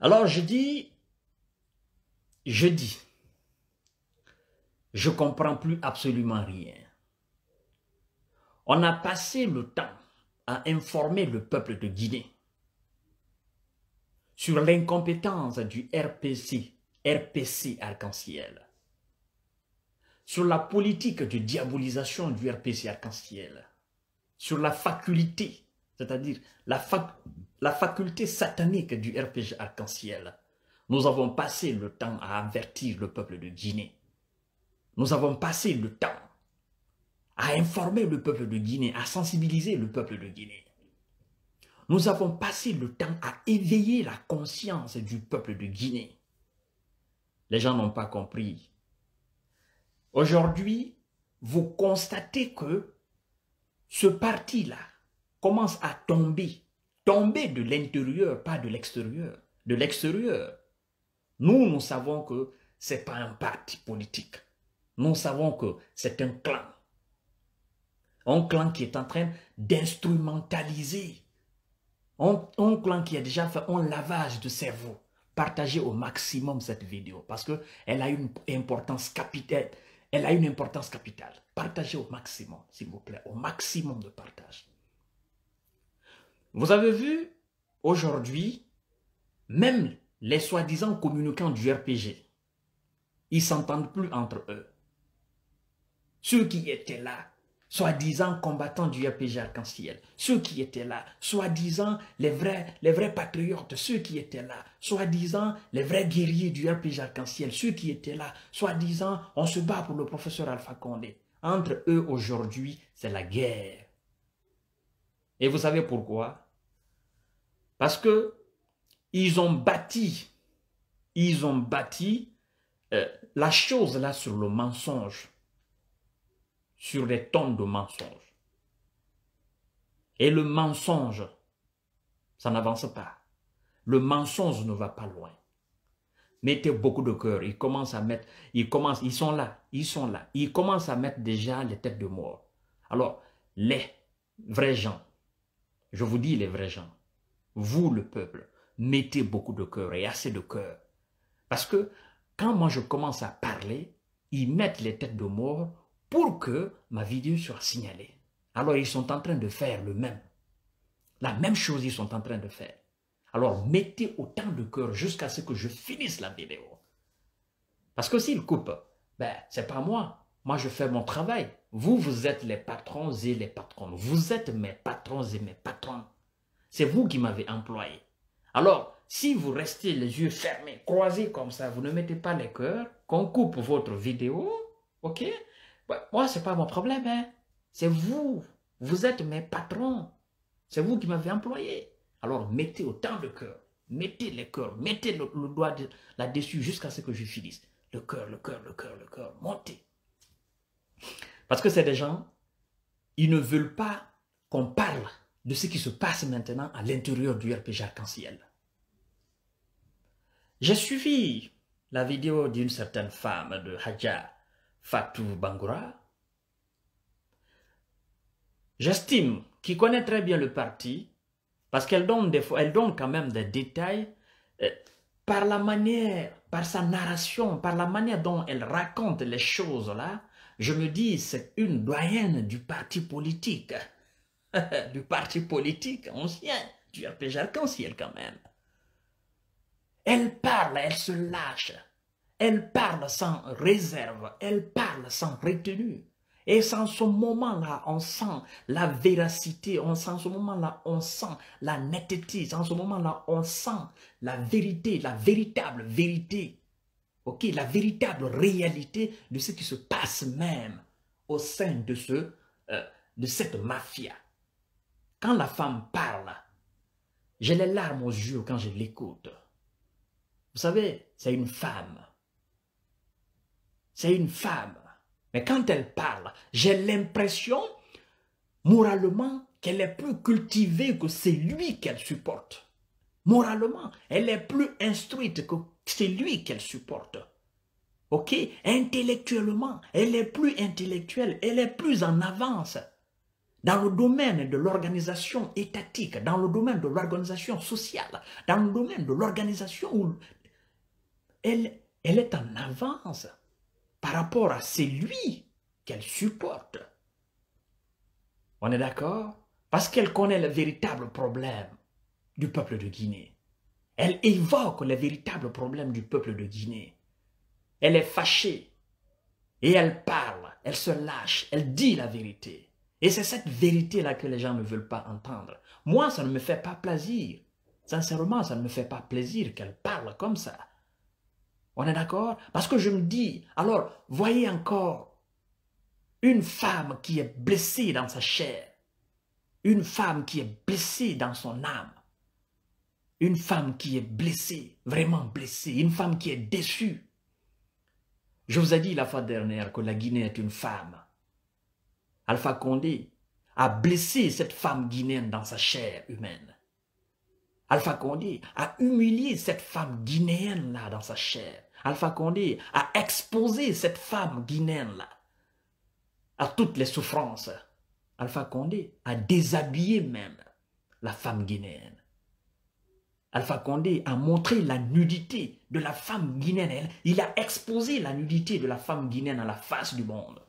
Alors je dis, je dis, je comprends plus absolument rien. On a passé le temps à informer le peuple de Guinée sur l'incompétence du RPC, RPC arc-en-ciel, sur la politique de diabolisation du RPC arc-en-ciel, sur la faculté, c'est-à-dire la faculté, la faculté satanique du RPG arc-en-ciel. Nous avons passé le temps à avertir le peuple de Guinée. Nous avons passé le temps à informer le peuple de Guinée, à sensibiliser le peuple de Guinée. Nous avons passé le temps à éveiller la conscience du peuple de Guinée. Les gens n'ont pas compris. Aujourd'hui, vous constatez que ce parti-là commence à tomber Tomber de l'intérieur, pas de l'extérieur. De l'extérieur. Nous, nous savons que ce n'est pas un parti politique. Nous savons que c'est un clan. Un clan qui est en train d'instrumentaliser. Un, clan qui a déjà fait un lavage de cerveau. Partagez au maximum cette vidéo parce qu'elle a une importance capitale. Elle a une importance capitale. Partagez au maximum, s'il vous plaît. Au maximum de partage. Vous avez vu, aujourd'hui, même les soi-disant communicants du RPG, ils s'entendent plus entre eux. Ceux qui étaient là, soi-disant combattants du RPG arc-en-ciel, ceux qui étaient là, soi-disant les vrais, les vrais patriotes, ceux qui étaient là, soi-disant les vrais guerriers du RPG arc-en-ciel, ceux qui étaient là, soi-disant on se bat pour le professeur Alpha Condé. Entre eux aujourd'hui, c'est la guerre. Et vous savez pourquoi parce que ils ont bâti, ils ont bâti euh, la chose là sur le mensonge, sur les tonnes de mensonges. Et le mensonge, ça n'avance pas. Le mensonge ne va pas loin. Mettez beaucoup de cœur. Ils commencent à mettre, ils commencent, ils sont là, ils sont là. Ils commencent à mettre déjà les têtes de mort. Alors, les vrais gens, je vous dis les vrais gens, vous le peuple, mettez beaucoup de cœur et assez de cœur. Parce que quand moi je commence à parler, ils mettent les têtes de mort pour que ma vidéo soit signalée. Alors ils sont en train de faire le même. La même chose ils sont en train de faire. Alors mettez autant de cœur jusqu'à ce que je finisse la vidéo. Parce que s'ils coupent, ben c'est pas moi. Moi je fais mon travail. Vous, vous êtes les patrons et les patrons, Vous êtes mes patrons et mes patrons. C'est vous qui m'avez employé. Alors, si vous restez les yeux fermés, croisés comme ça, vous ne mettez pas les cœurs, qu'on coupe votre vidéo, ok Moi, ce n'est pas mon problème. Hein. C'est vous. Vous êtes mes patrons. C'est vous qui m'avez employé. Alors, mettez autant de cœurs. Mettez les cœurs. Mettez le, doigt là-dessus jusqu'à ce que je finisse. Le cœur, le cœur, le cœur, le cœur. Montez. Parce que c'est des gens, ils ne veulent pas qu'on parle de ce qui se passe maintenant à l'intérieur du RPG Arc-en-Ciel. J'ai suivi la vidéo d'une certaine femme de Hadja Fatou Bangoura. J'estime qu'il connaît très bien le parti parce qu'elle donne, des, quand même des détails euh, par la manière, par sa narration, par la manière dont elle raconte les choses là. Je me dis, c'est une doyenne du parti politique. du parti politique ancien, du RPG Arc-en-Ciel quand même. Elle parle, elle se lâche. Elle parle sans réserve, elle parle sans retenue. Et sans ce moment-là, on sent la véracité, on sent ce moment-là, on sent la netteté, en ce moment-là, on sent la vérité, la véritable vérité. OK, la véritable réalité de ce qui se passe même au sein de ce euh, de cette mafia. Quand la femme parle, j'ai les larmes aux yeux quand je l'écoute. Vous savez, c'est une femme. C'est une femme. Mais quand elle parle, j'ai l'impression, moralement, qu'elle est plus cultivée que c'est lui qu'elle supporte. Moralement, elle est plus instruite que c'est lui qu'elle supporte. Ok Intellectuellement, elle est plus intellectuelle, elle est plus en avance dans le domaine de l'organisation étatique, dans le domaine de l'organisation sociale, dans le domaine de l'organisation où elle, est en avance par rapport à celui qu'elle supporte. On est d'accord Parce qu'elle connaît le véritable problème du peuple de Guinée. Elle évoque le véritable problème du peuple de Guinée. Elle est fâchée et elle parle, elle se lâche, elle dit la vérité. Et c'est cette vérité-là que les gens ne veulent pas entendre. Moi, ça ne me fait pas plaisir. Sincèrement, ça ne me fait pas plaisir qu'elle parle comme ça. On est d'accord Parce que je me dis, alors, voyez encore une femme qui est blessée dans sa chair, une femme qui est blessée dans son âme, une femme qui est blessée, vraiment blessée, une femme qui est déçue. Je vous ai dit la fois dernière que la Guinée est une femme Alpha Condé a blessé cette femme guinéenne dans sa chair humaine. Alpha Condé a humilié cette femme guinéenne-là dans sa chair. Alpha Condé a exposé cette femme guinéenne-là à toutes les souffrances. Alpha Condé a déshabillé même la femme guinéenne. Alpha Condé a montré la nudité de la femme guinéenne. Il a exposé la nudité de la femme guinéenne à la face du monde.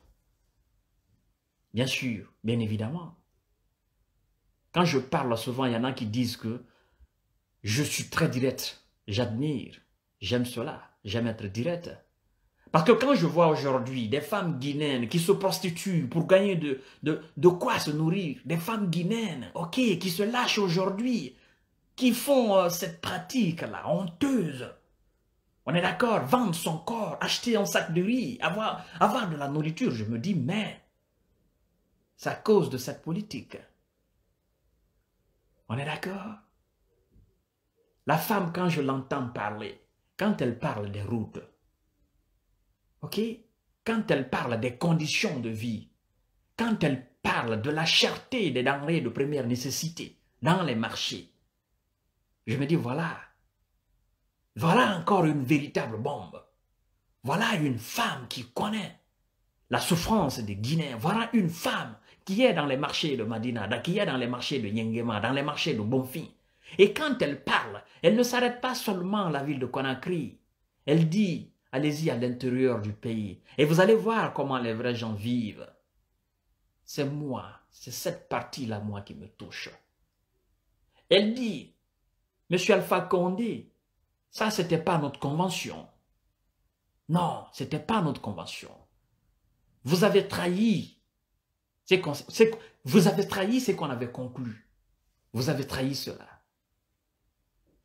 Bien sûr, bien évidemment. Quand je parle souvent, il y en a qui disent que je suis très direct, j'admire, j'aime cela, j'aime être directe. Parce que quand je vois aujourd'hui des femmes guinéennes qui se prostituent pour gagner de, de, quoi se nourrir, des femmes guinéennes, ok, qui se lâchent aujourd'hui, qui font euh, cette pratique-là, honteuse. On est d'accord, vendre son corps, acheter un sac de riz, avoir, avoir de la nourriture, je me dis, mais c'est à cause de cette politique. On est d'accord La femme, quand je l'entends parler, quand elle parle des routes, ok Quand elle parle des conditions de vie, quand elle parle de la cherté des denrées de première nécessité dans les marchés, je me dis voilà, voilà encore une véritable bombe. Voilà une femme qui connaît la souffrance des Guinéens. Voilà une femme qui est dans les marchés de Madina, qui est dans les marchés de Nyengema, dans les marchés de Bonfi. Et quand elle parle, elle ne s'arrête pas seulement à la ville de Conakry. Elle dit, allez-y à l'intérieur du pays et vous allez voir comment les vrais gens vivent. C'est moi, c'est cette partie-là, moi, qui me touche. Elle dit, Monsieur Alpha Condé, ça, n'était pas notre convention. Non, c'était pas notre convention. Vous avez trahi vous avez trahi ce qu'on avait conclu. Vous avez trahi cela.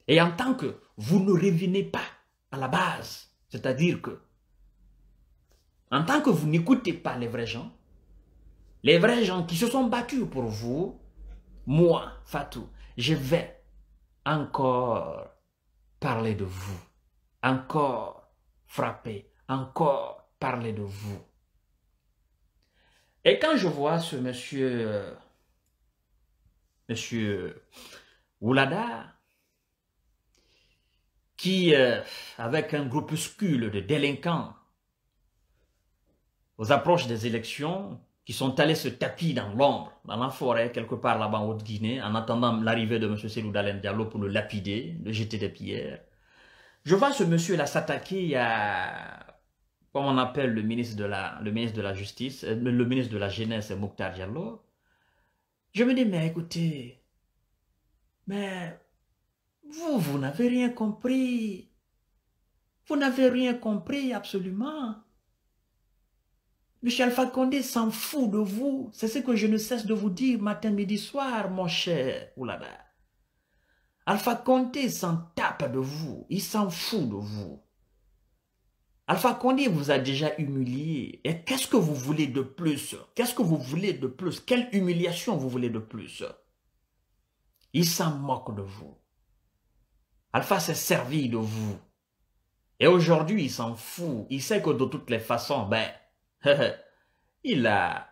Et en tant que vous ne revenez pas à la base, c'est-à-dire que en tant que vous n'écoutez pas les vrais gens, les vrais gens qui se sont battus pour vous, moi, Fatou, je vais encore parler de vous, encore frapper, encore parler de vous. Et quand je vois ce monsieur, euh, monsieur Oulada, qui, euh, avec un groupuscule de délinquants, aux approches des élections, qui sont allés se tapir dans l'ombre, dans la forêt, quelque part là-bas en Haute-Guinée, en attendant l'arrivée de M. Seloudal Diallo pour le lapider, le jeter des pierres. Je vois ce monsieur-là s'attaquer à comme on appelle le ministre de la, Justice, euh, le ministre de la Jeunesse, Mokhtar Diallo, je me dis, mais écoutez, mais vous, vous n'avez rien compris. Vous n'avez rien compris, absolument. Michel Condé s'en fout de vous. C'est ce que je ne cesse de vous dire matin, midi, soir, mon cher Oulada. Alpha Condé s'en tape de vous. Il s'en fout de vous. Alpha Condé vous a déjà humilié. Et qu'est-ce que vous voulez de plus Qu'est-ce que vous voulez de plus Quelle humiliation vous voulez de plus Il s'en moque de vous. Alpha s'est servi de vous. Et aujourd'hui, il s'en fout. Il sait que de toutes les façons, ben, il a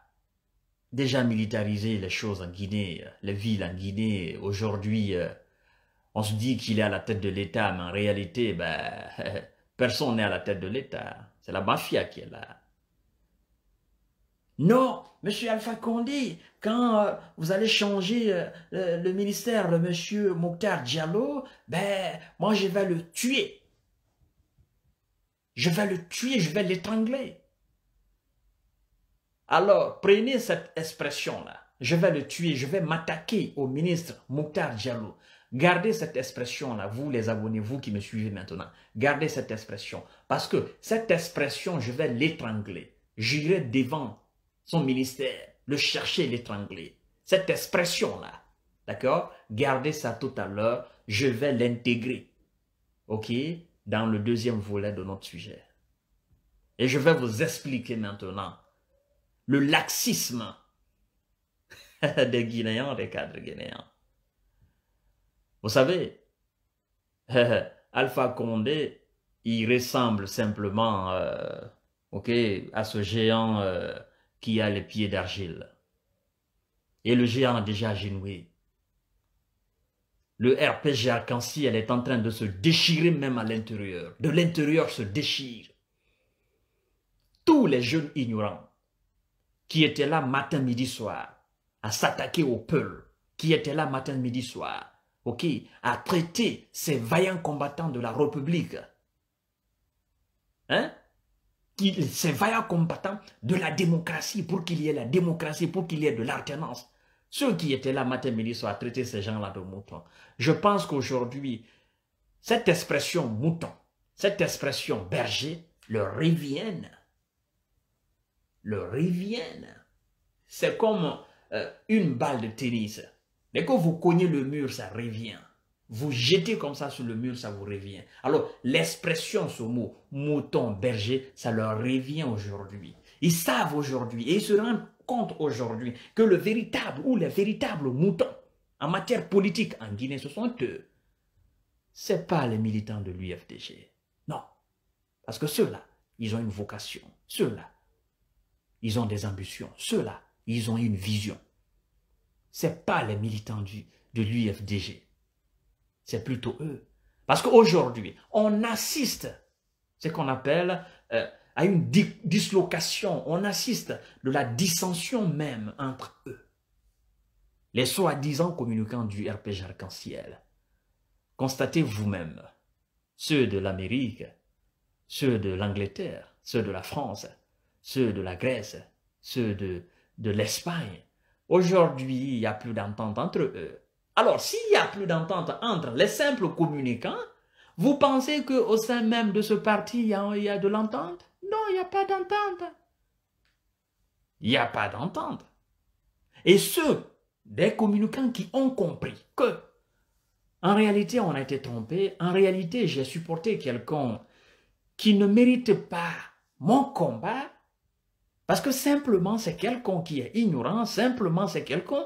déjà militarisé les choses en Guinée, les villes en Guinée. Aujourd'hui, euh, on se dit qu'il est à la tête de l'État, mais en réalité, ben, Personne n'est à la tête de l'État. C'est la mafia qui est là. Non, Monsieur Alpha Condé, quand euh, vous allez changer euh, le ministère de Monsieur Mokhtar Diallo, ben, moi je vais le tuer. Je vais le tuer, je vais l'étrangler. Alors, prenez cette expression-là. Je vais le tuer, je vais m'attaquer au ministre Mokhtar Diallo. Gardez cette expression-là, vous les abonnés, vous qui me suivez maintenant. Gardez cette expression. Parce que cette expression, je vais l'étrangler. J'irai devant son ministère, le chercher, l'étrangler. Cette expression-là, d'accord Gardez ça tout à l'heure, je vais l'intégrer. OK Dans le deuxième volet de notre sujet. Et je vais vous expliquer maintenant le laxisme des Guinéens, des cadres guinéens. Vous savez, Alpha Condé, il ressemble simplement euh, à ce géant euh, qui a les pieds d'argile. Et le géant a déjà genoué. Le RPG arc en est en train de se déchirer même à l'intérieur. De l'intérieur se déchire. Tous les jeunes ignorants qui étaient là matin, midi, soir, à s'attaquer au peuple, qui étaient là matin, midi, soir, ok, à traiter ces vaillants combattants de la République, hein, ces vaillants combattants de la démocratie, pour qu'il y ait la démocratie, pour qu'il y ait de l'alternance. Ceux qui étaient là matin, midi, à traiter ces gens-là de moutons. Je pense qu'aujourd'hui, cette expression mouton, cette expression berger, le reviennent, Le reviennent. C'est comme euh, une balle de tennis. Dès vous cognez le mur, ça revient. Vous jetez comme ça sur le mur, ça vous revient. Alors, l'expression, ce mot, mouton, berger, ça leur revient aujourd'hui. Ils savent aujourd'hui et ils se rendent compte aujourd'hui que le véritable ou les véritables moutons en matière politique en Guinée, ce sont eux. Ce pas les militants de l'UFDG. Non. Parce que ceux-là, ils ont une vocation. Ceux-là, ils ont des ambitions. Ceux-là, ils ont une vision c'est pas les militants du, de l'UFDG. C'est plutôt eux. Parce qu'aujourd'hui, on assiste, ce qu'on appelle, euh, à une dislocation, on assiste de la dissension même entre eux. Les soi-disant communicants du RPG arc-en-ciel. Constatez vous-même, ceux de l'Amérique, ceux de l'Angleterre, ceux de la France, ceux de la Grèce, ceux de, de l'Espagne, Aujourd'hui, il n'y a plus d'entente entre eux. Alors, s'il n'y a plus d'entente entre les simples communicants, vous pensez qu'au sein même de ce parti, il y a, de l'entente Non, il n'y a pas d'entente. Il n'y a pas d'entente. Et ceux des communicants qui ont compris que, en réalité, on a été trompé, en réalité, j'ai supporté quelqu'un qui ne mérite pas mon combat, parce que simplement c'est quelqu'un qui est ignorant, simplement c'est quelqu'un,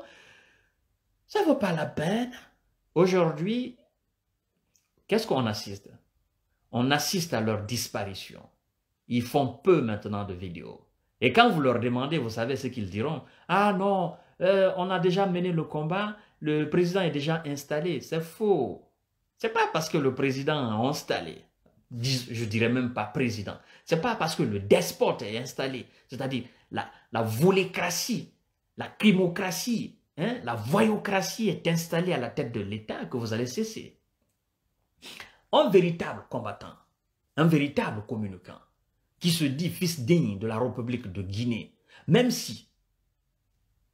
ça ne vaut pas la peine. Aujourd'hui, qu'est-ce qu'on assiste On assiste à leur disparition. Ils font peu maintenant de vidéos. Et quand vous leur demandez, vous savez ce qu'ils diront. Ah non, euh, on a déjà mené le combat, le président est déjà installé. C'est faux. C'est pas parce que le président a installé je dirais même pas président. C'est pas parce que le despote est installé, c'est-à-dire la, la volécratie, la crimocratie, hein, la voyocratie est installée à la tête de l'État que vous allez cesser. Un véritable combattant, un véritable communicant, qui se dit fils digne de la République de Guinée, même si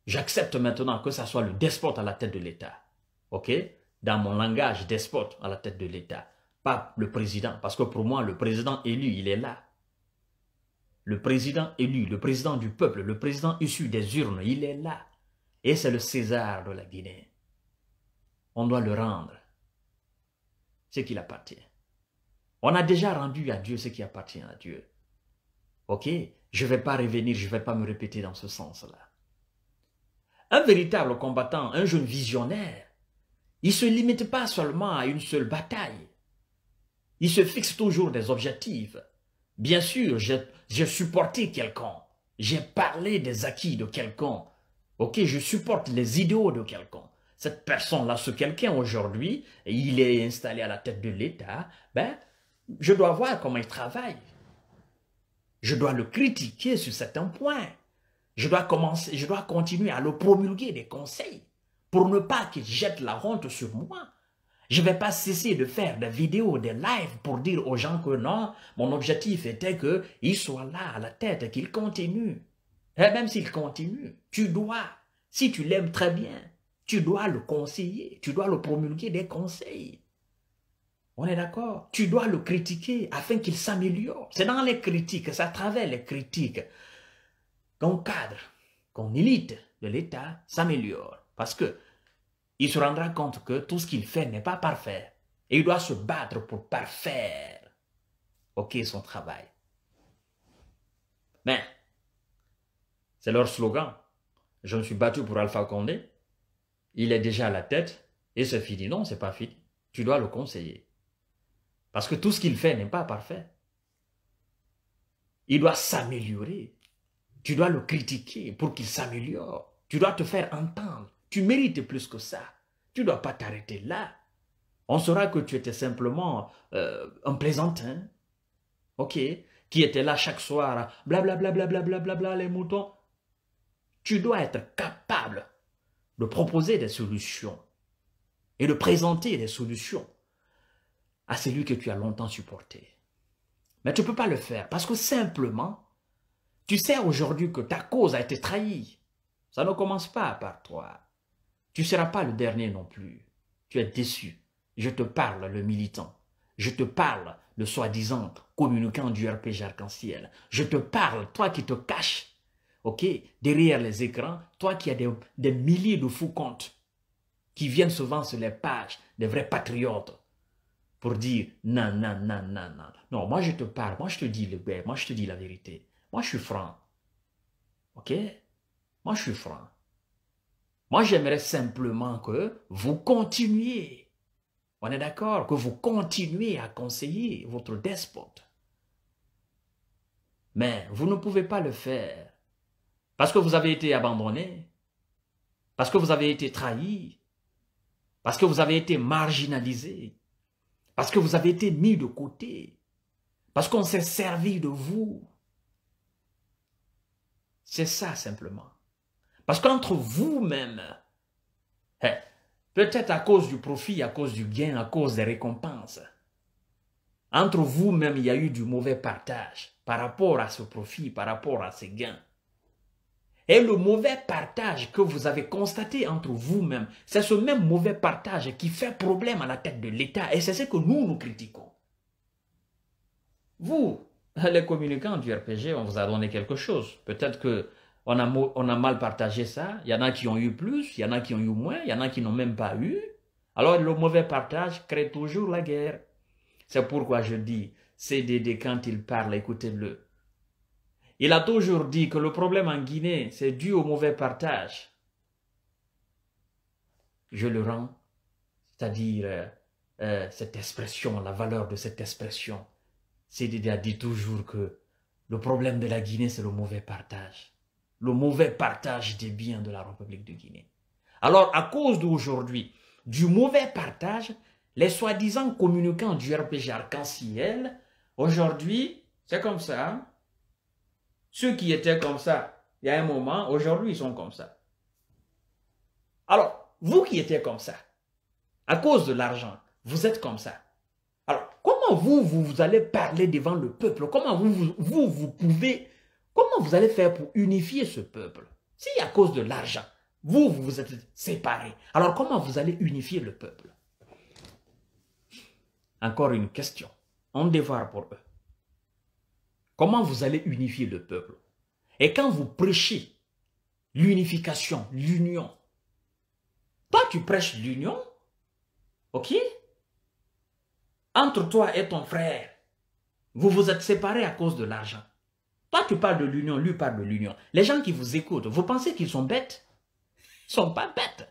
j'accepte maintenant que ça soit le despote à la tête de l'État, ok, dans mon langage despote à la tête de l'État, pas le président. Parce que pour moi, le président élu, il est là. Le président élu, le président du peuple, le président issu des urnes, il est là. Et c'est le César de la Guinée. On doit le rendre ce qu'il appartient. On a déjà rendu à Dieu ce qui appartient à Dieu. Ok Je ne vais pas revenir, je ne vais pas me répéter dans ce sens-là. Un véritable combattant, un jeune visionnaire, il ne se limite pas seulement à une seule bataille. Il se fixe toujours des objectifs. Bien sûr, j'ai supporté quelqu'un. J'ai parlé des acquis de quelqu'un. Ok, je supporte les idéaux de quelqu'un. Cette personne-là, ce quelqu'un aujourd'hui, il est installé à la tête de l'État. Ben, je dois voir comment il travaille. Je dois le critiquer sur certains points. Je dois commencer, je dois continuer à le promulguer des conseils pour ne pas qu'il jette la honte sur moi. Je ne vais pas cesser de faire des vidéos, des lives pour dire aux gens que non, mon objectif était qu'ils soient là à la tête, qu'ils continuent. Et eh, même s'ils continuent, tu dois, si tu l'aimes très bien, tu dois le conseiller, tu dois le promulguer des conseils. On est d'accord Tu dois le critiquer afin qu'il s'améliore. C'est dans les critiques, c'est à travers les critiques qu'on cadre, qu'on élite de l'État s'améliore. Parce que il se rendra compte que tout ce qu'il fait n'est pas parfait. Et il doit se battre pour parfaire ok, son travail. Mais, c'est leur slogan. Je me suis battu pour Alpha Condé. Il est déjà à la tête et c'est fini. Non, c'est pas fini. Tu dois le conseiller. Parce que tout ce qu'il fait n'est pas parfait. Il doit s'améliorer. Tu dois le critiquer pour qu'il s'améliore. Tu dois te faire entendre. Tu mérites plus que ça. Tu ne dois pas t'arrêter là. On saura que tu étais simplement euh, un plaisantin. Ok Qui était là chaque soir, blablabla, blablabla, bla, bla, les moutons. Tu dois être capable de proposer des solutions et de présenter des solutions à celui que tu as longtemps supporté. Mais tu ne peux pas le faire parce que simplement, tu sais aujourd'hui que ta cause a été trahie. Ça ne commence pas par toi. Tu ne seras pas le dernier non plus. Tu es déçu. Je te parle, le militant. Je te parle, le soi-disant communicant du RPG arc-en-ciel. Je te parle, toi qui te caches, ok, derrière les écrans, toi qui as des, milliers de faux comptes qui viennent souvent sur les pages des vrais patriotes pour dire non, non, non, non, non. Non, moi je te parle, moi je te dis le moi je te dis la vérité. Moi je suis franc. Ok Moi je suis franc. Moi, j'aimerais simplement que vous continuiez, on est d'accord, que vous continuiez à conseiller votre despote. Mais vous ne pouvez pas le faire parce que vous avez été abandonné, parce que vous avez été trahi, parce que vous avez été marginalisé, parce que vous avez été mis de côté, parce qu'on s'est servi de vous. C'est ça simplement. Parce qu'entre vous-même, hein, peut-être à cause du profit, à cause du gain, à cause des récompenses, entre vous-même, il y a eu du mauvais partage par rapport à ce profit, par rapport à ces gains. Et le mauvais partage que vous avez constaté entre vous-même, c'est ce même mauvais partage qui fait problème à la tête de l'État. Et c'est ce que nous, nous critiquons. Vous, les communicants du RPG, on vous a donné quelque chose. Peut-être que on a, mal partagé ça. Il y en a qui ont eu plus, il y en a qui ont eu moins, il y en a qui n'ont même pas eu. Alors le mauvais partage crée toujours la guerre. C'est pourquoi je dis, CDD, quand il parle, écoutez-le. Il a toujours dit que le problème en Guinée, c'est dû au mauvais partage. Je le rends, c'est-à-dire euh, euh, cette expression, la valeur de cette expression. CDD a dit toujours que le problème de la Guinée, c'est le mauvais partage le mauvais partage des biens de la République de Guinée. Alors, à cause d'aujourd'hui, du mauvais partage, les soi-disant communicants du RPG arc-en-ciel, aujourd'hui, c'est comme ça. Hein. Ceux qui étaient comme ça, il y a un moment, aujourd'hui, ils sont comme ça. Alors, vous qui étiez comme ça, à cause de l'argent, vous êtes comme ça. Alors, comment vous, vous, allez parler devant le peuple Comment vous, vous pouvez Comment vous allez faire pour unifier ce peuple Si à cause de l'argent, vous, vous êtes séparés, alors comment vous allez unifier le peuple Encore une question, On devoir pour eux. Comment vous allez unifier le peuple Et quand vous prêchez l'unification, l'union, toi tu prêches l'union, ok Entre toi et ton frère, vous vous êtes séparés à cause de l'argent. Toi, tu parles de l'union, lui parle de l'union. Les gens qui vous écoutent, vous pensez qu'ils sont bêtes Ils ne sont pas bêtes.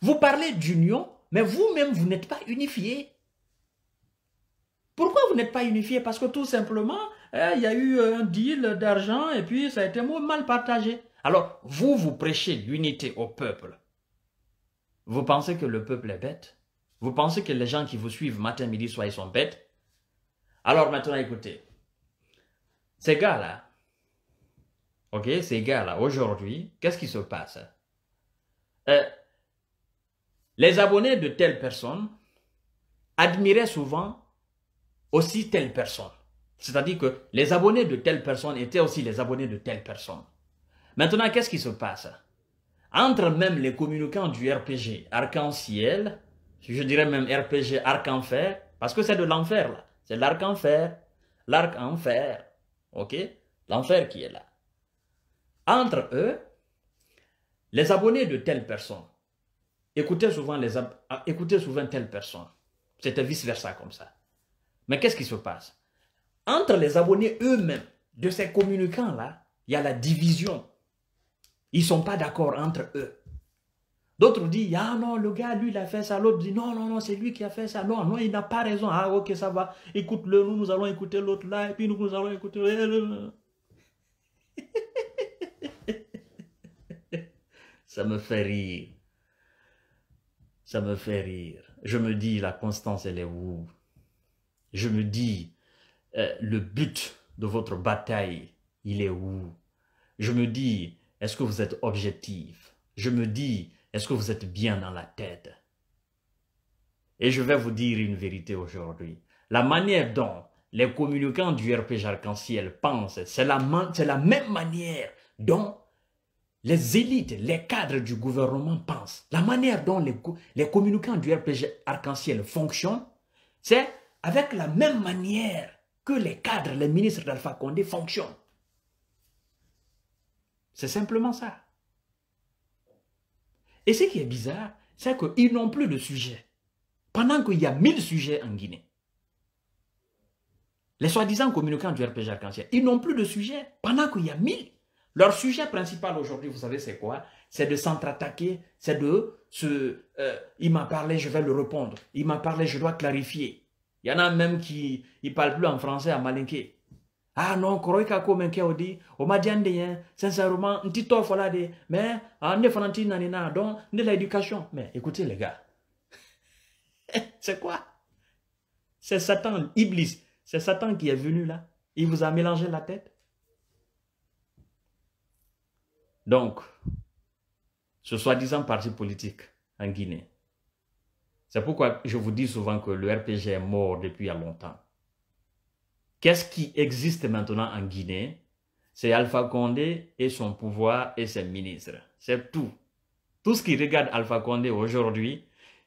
Vous parlez d'union, mais vous-même, vous, n'êtes pas unifié. Pourquoi vous n'êtes pas unifié Parce que tout simplement, hein, il y a eu un deal d'argent et puis ça a été mal partagé. Alors, vous, vous prêchez l'unité au peuple. Vous pensez que le peuple est bête Vous pensez que les gens qui vous suivent matin, midi, soir, ils sont bêtes Alors maintenant, écoutez, ces gars-là, ok, ces gars-là, aujourd'hui, qu'est-ce qui se passe euh, Les abonnés de telle personne admiraient souvent aussi telle personne. C'est-à-dire que les abonnés de telle personne étaient aussi les abonnés de telle personne. Maintenant, qu'est-ce qui se passe Entre même les communicants du RPG Arc-en-Ciel, je dirais même RPG Arc-en-Fer, parce que c'est de l'enfer là, c'est l'arc-en-fer, l'arc-en-fer, ok L'enfer qui est là. Entre eux, les abonnés de telle personne écoutez souvent, les ah, écoutaient souvent telle personne. C'était vice-versa comme ça. Mais qu'est-ce qui se passe Entre les abonnés eux-mêmes de ces communicants-là, il y a la division. Ils ne sont pas d'accord entre eux. D'autres disent, ah non, le gars, lui, il a fait ça. L'autre dit, non, non, non, c'est lui qui a fait ça. Non, non, il n'a pas raison. Ah, ok, ça va. Écoute-le, nous, nous allons écouter l'autre là, et puis nous, nous allons écouter. ça me fait rire. Ça me fait rire. Je me dis, la constance, elle est où Je me dis, euh, le but de votre bataille, il est où Je me dis, est-ce que vous êtes objectif Je me dis, est-ce que vous êtes bien dans la tête Et je vais vous dire une vérité aujourd'hui. La manière dont les communicants du RPG Arc-en-Ciel pensent, c'est la, la même manière dont les élites, les cadres du gouvernement pensent. La manière dont les, les communicants du RPG Arc-en-Ciel fonctionnent, c'est avec la même manière que les cadres, les ministres d'Alpha Condé fonctionnent. C'est simplement ça. Et ce qui est bizarre, c'est qu'ils n'ont plus de sujet. Pendant qu'il y a mille sujets en Guinée. Les soi-disant communicants du RPG arc en ils n'ont plus de sujet pendant qu'il y a mille. Leur sujet principal aujourd'hui, vous savez, c'est quoi C'est de s'entre-attaquer, c'est de se. Euh, il m'a parlé, je vais le répondre. Il m'a parlé, je dois clarifier. Il y en a même qui ne parlent plus en français à malinquer ah non kɔrɔ i ka ko min kɛ o ma de sincèrement un petit mais ah, ne fana ti na donc ne l'éducation mais écoutez les gars c'est quoi c'est Satan Iblis c'est Satan qui est venu là il vous a mélangé la tête donc ce soi-disant parti politique en Guinée c'est pourquoi je vous dis souvent que le RPG est mort depuis il longtemps Qu'est-ce qui existe maintenant en Guinée C'est Alpha Condé et son pouvoir et ses ministres. C'est tout. Tout ce qui regarde Alpha Condé aujourd'hui,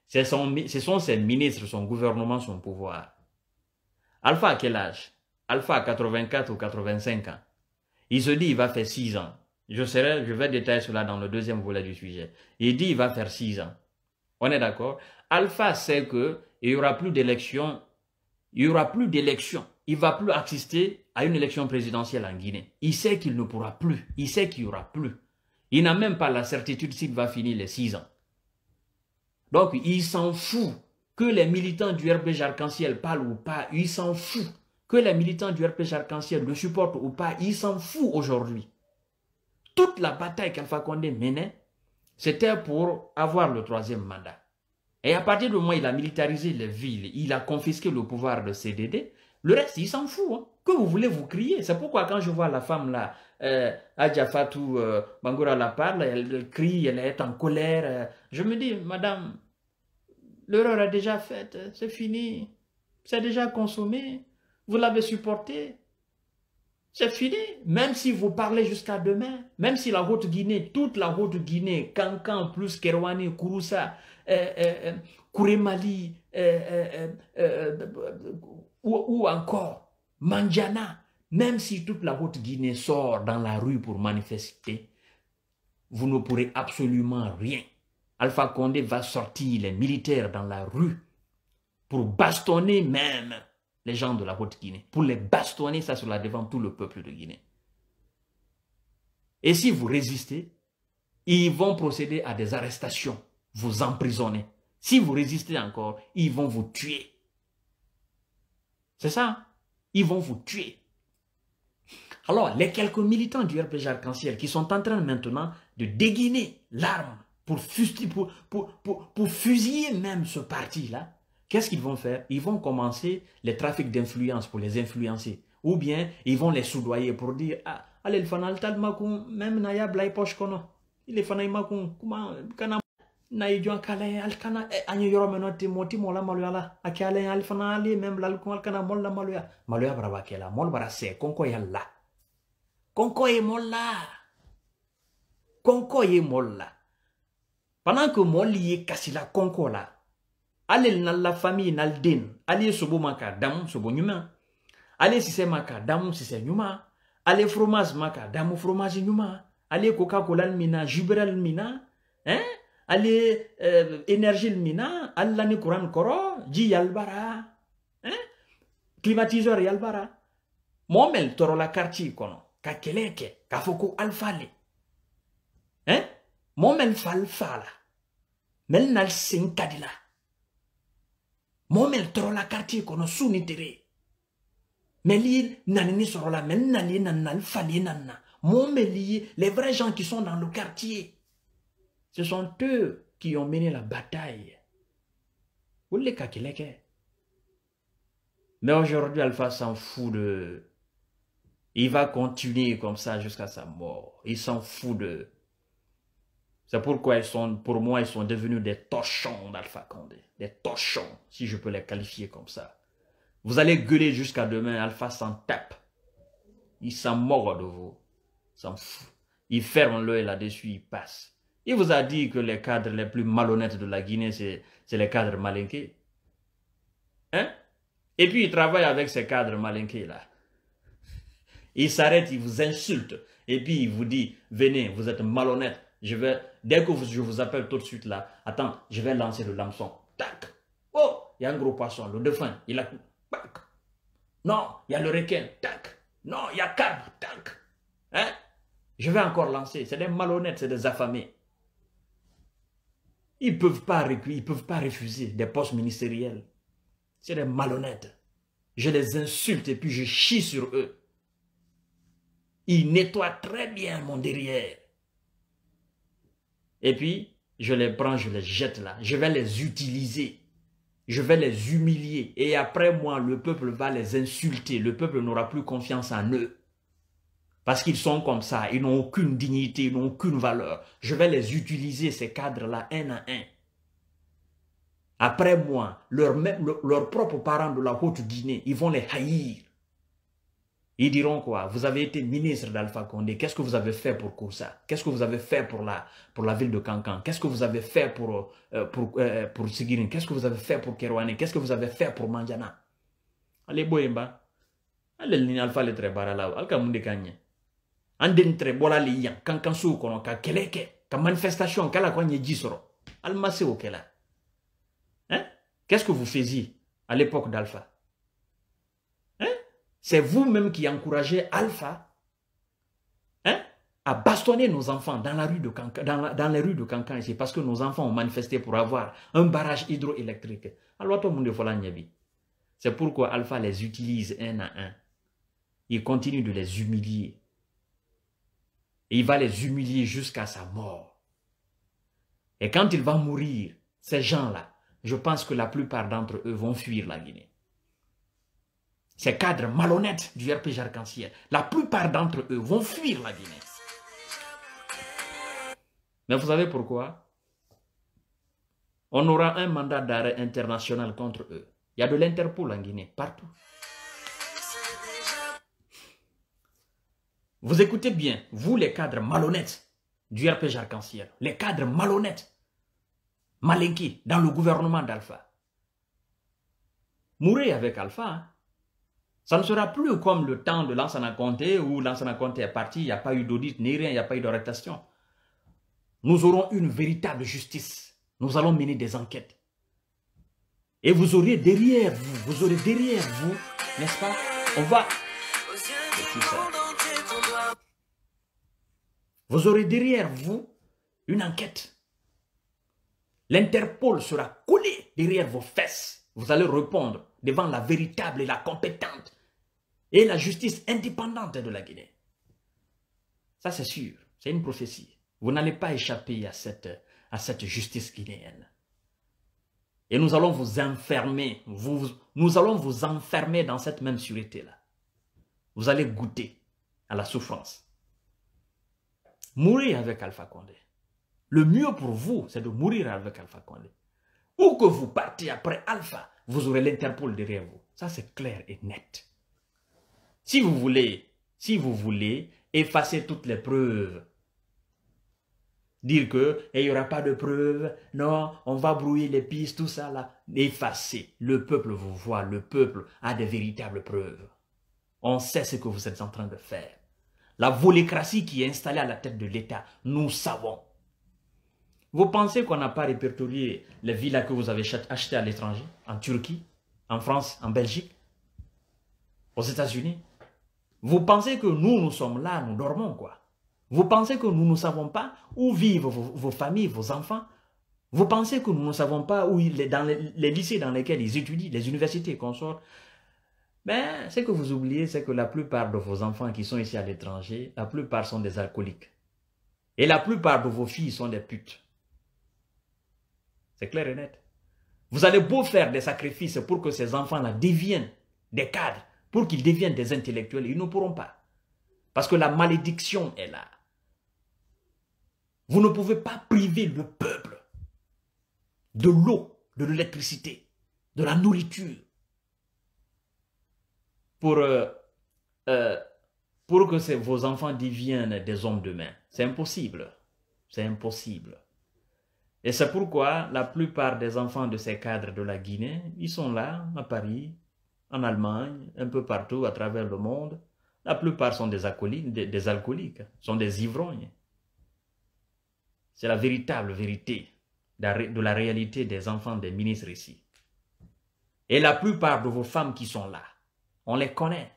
ce sont ses ministres, son gouvernement, son pouvoir. Alpha à quel âge Alpha a 84 ou 85 ans. Il se dit il va faire 6 ans. Je, serai, je vais détailler cela dans le deuxième volet du sujet. Il dit il va faire 6 ans. On est d'accord Alpha sait que il y aura plus d'élections. Il y aura plus d'élections il va plus assister à une élection présidentielle en Guinée. Il sait qu'il ne pourra plus. Il sait qu'il n'y aura plus. Il n'a même pas la certitude s'il va finir les six ans. Donc, il s'en fout que les militants du RPG Arc-en-Ciel parlent ou pas. Il s'en fout que les militants du RPG Arc-en-Ciel le supportent ou pas. Il s'en fout aujourd'hui. Toute la bataille qu'Alpha Condé menait, c'était pour avoir le troisième mandat. Et à partir du moment où il a militarisé les villes, il a confisqué le pouvoir de CDD, le reste, il s'en fout. Hein. Que vous voulez, vous crier. C'est pourquoi quand je vois la femme là, euh, Adjafatou euh, Bangura la parle, elle, crie, elle est en colère. Euh, je me dis, madame, l'erreur a déjà faite, c'est fini. C'est déjà consommé. Vous l'avez supporté. C'est fini. Même si vous parlez jusqu'à demain, même si la route guinée toute la Haute-Guinée, Cancan plus Kerouani, Kouroussa, euh, Kouremali, ou, encore Mandjana, même si toute la haute Guinée sort dans la rue pour manifester, vous ne pourrez absolument rien. Alpha Condé va sortir les militaires dans la rue pour bastonner même les gens de la Haute-Guinée, pour les bastonner, ça cela devant tout le peuple de Guinée. Et si vous résistez, ils vont procéder à des arrestations, vous emprisonner. Si vous résistez encore, ils vont vous tuer. C'est ça. Hein. Ils vont vous tuer. Alors, les quelques militants du RPG Arc-en-Ciel qui sont en train maintenant de déguiner l'arme pour, pour, fusiller même ce parti-là, qu'est-ce qu'ils vont faire Ils vont commencer les trafics d'influence pour les influencer. Ou bien, ils vont les soudoyer pour dire ah, « allez, le fanal, tal, même naya, blai, poche, Il est n'a ye kala al kana an ye yɔrɔ min na la maloya la a maloya maloya bara la kɔnkɔ la pendant que la kɔnkɔ la na la famille na din ale ye sobo ma k'a damu sobo ɲuman ale ye sisɛ ma k'a damu sisɛ ɲuman fromage ma fromage nyuma. allez coca cola mina Energy euh, énergie mina alla courant koro ji yalbara hein climatiseur yalbara momel la quartier kono ka keleke ka foko alfale hein momel falfala mel nal sinkadila momel la quartier kono sunitere meli nanini sorola mel nali nan nan. Mon momeli les vrais gens qui sont dans le quartier ce sont eux qui ont mené la bataille. les Mais aujourd'hui, Alpha s'en fout de... Il va continuer comme ça jusqu'à sa mort. Il s'en fout de... C'est pourquoi ils sont, pour moi, ils sont devenus des torchons d'Alpha Condé. Des torchons, si je peux les qualifier comme ça. Vous allez gueuler jusqu'à demain, Alpha s'en tape. Il s'en mord de vous. S'en fout. Il ferme l'œil là-dessus, il passe. Il vous a dit que les cadres les plus malhonnêtes de la Guinée, c'est les cadres malinqués. Hein? Et puis il travaille avec ces cadres malinqués là. Il s'arrête, il vous insulte. Et puis il vous dit, venez, vous êtes malhonnête. Je vais, dès que je vous appelle tout de suite là, attends, je vais lancer le lamson. Tac. Oh, il y a un gros poisson, le dauphin, il a... Tac. Non, il y a le requin. Tac. Non, il y a carpe, Tac. Hein? Je vais encore lancer. C'est des malhonnêtes, c'est des affamés. Ils ne peuvent, pas, peuvent pas refuser des postes ministériels. C'est des malhonnêtes. Je les insulte et puis je chie sur eux. Ils nettoient très bien mon derrière. Et puis, je les prends, je les jette là. Je vais les utiliser. Je vais les humilier. Et après moi, le peuple va les insulter. Le peuple n'aura plus confiance en eux. Parce qu'ils sont comme ça, ils n'ont aucune dignité, ils n'ont aucune valeur. Je vais les utiliser, ces cadres-là, un à un. Après moi, leurs propres parents de la Haute-Guinée, ils vont les haïr. Ils diront quoi Vous avez été ministre d'Alpha Condé, qu'est-ce que vous avez fait pour Koussa Qu'est-ce que vous avez fait pour la, pour la ville de Kankan Qu'est-ce que vous avez fait pour, euh, pour, euh, Qu'est-ce que vous avez fait pour Kerouane Qu'est-ce que vous avez fait pour Mandiana Allez, Boyemba. Allez, l'Alpha, le très Alka k'ala hein? qu'est-ce que vous faisiez à l'époque d'alpha hein? c'est vous-même qui encouragez alpha hein, à bastonner nos enfants dans, la rue de dans, les rues de Cancan ici parce que nos enfants ont manifesté pour avoir un barrage hydroélectrique. Alors, tout le monde C'est pourquoi Alpha les utilise un à un. Il continue de les humilier et il va les humilier jusqu'à sa mort. Et quand il va mourir, ces gens-là, je pense que la plupart d'entre eux vont fuir la Guinée. Ces cadres malhonnêtes du RPG Arc-en-Ciel, la plupart d'entre eux vont fuir la Guinée. Mais vous savez pourquoi On aura un mandat d'arrêt international contre eux. Il y a de l'Interpol en Guinée, partout. Vous écoutez bien, vous les cadres malhonnêtes du RPG Arc-en-Ciel, les cadres malhonnêtes, malinquis dans le gouvernement d'Alpha. Mourez avec Alpha, hein. ça ne sera plus comme le temps de Lansana Comté où l'Ancien Comté est parti, il n'y a pas eu d'audit ni rien, il n'y a pas eu d'arrestation. Nous aurons une véritable justice. Nous allons mener des enquêtes. Et vous aurez derrière vous, vous aurez derrière vous, n'est-ce pas On va... Vous aurez derrière vous une enquête. L'Interpol sera collé derrière vos fesses. Vous allez répondre devant la véritable et la compétente et la justice indépendante de la Guinée. Ça, c'est sûr. C'est une prophétie. Vous n'allez pas échapper à cette, à cette justice guinéenne. Et nous allons vous enfermer. Vous, nous allons vous enfermer dans cette même sûreté-là. Vous allez goûter à la souffrance mourir avec Alpha Condé. Le mieux pour vous, c'est de mourir avec Alpha Condé. Où que vous partiez après Alpha, vous aurez l'Interpol derrière vous. Ça, c'est clair et net. Si vous voulez, si vous voulez effacer toutes les preuves, dire que eh, il n'y aura pas de preuves, non, on va brouiller les pistes, tout ça là, Le peuple vous voit, le peuple a des véritables preuves. On sait ce que vous êtes en train de faire la volécratie qui est installée à la tête de l'État. Nous savons. Vous pensez qu'on n'a pas répertorié les villas que vous avez achetées à l'étranger, en Turquie, en France, en Belgique, aux États-Unis Vous pensez que nous, nous sommes là, nous dormons, quoi Vous pensez que nous ne savons pas où vivent vos, familles, vos enfants Vous pensez que nous ne savons pas où, dans les, lycées dans lesquels ils étudient, les universités qu'on sort mais ben, ce que vous oubliez, c'est que la plupart de vos enfants qui sont ici à l'étranger, la plupart sont des alcooliques. Et la plupart de vos filles sont des putes. C'est clair et net. Vous allez beau faire des sacrifices pour que ces enfants-là deviennent des cadres, pour qu'ils deviennent des intellectuels, ils ne pourront pas. Parce que la malédiction est là. Vous ne pouvez pas priver le peuple de l'eau, de l'électricité, de la nourriture, pour, euh, euh, pour que vos enfants deviennent des hommes de C'est impossible. C'est impossible. Et c'est pourquoi la plupart des enfants de ces cadres de la Guinée, ils sont là, à Paris, en Allemagne, un peu partout à travers le monde. La plupart sont des alcooliques sont des ivrognes. C'est la véritable vérité de la réalité des enfants des ministres ici. Et la plupart de vos femmes qui sont là, on les connaît.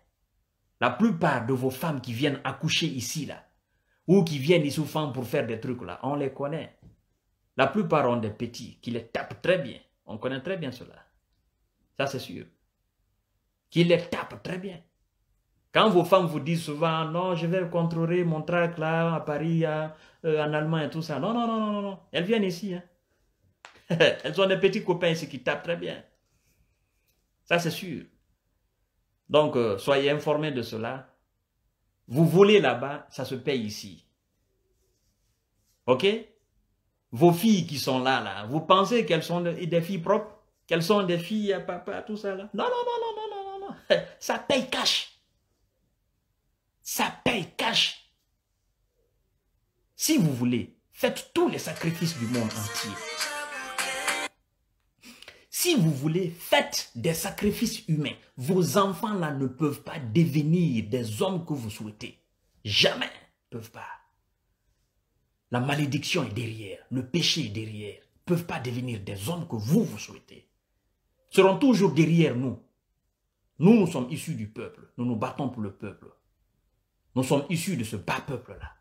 La plupart de vos femmes qui viennent accoucher ici, là, ou qui viennent ici souvent pour faire des trucs, là, on les connaît. La plupart ont des petits qui les tapent très bien. On connaît très bien cela. Ça, c'est sûr. Qui les tapent très bien. Quand vos femmes vous disent souvent, non, je vais contrôler mon trac là, à Paris, euh, en Allemagne et tout ça. Non, non, non, non, non. Elles viennent ici. Hein. Elles ont des petits copains ici qui tapent très bien. Ça, c'est sûr. Donc, euh, soyez informés de cela. Vous voulez là-bas, ça se paye ici. OK Vos filles qui sont là, là, vous pensez qu'elles sont des filles propres Qu'elles sont des filles à papa, tout ça là Non, non, non, non, non, non, non, non. Ça paye cash. Ça paye cash. Si vous voulez, faites tous les sacrifices du monde entier. Si vous voulez, faites des sacrifices humains. Vos enfants là ne peuvent pas devenir des hommes que vous souhaitez. Jamais ne peuvent pas. La malédiction est derrière, le péché est derrière. Ils ne peuvent pas devenir des hommes que vous vous souhaitez. seront toujours derrière nous. Nous, nous sommes issus du peuple. Nous nous battons pour le peuple. Nous sommes issus de ce bas peuple-là.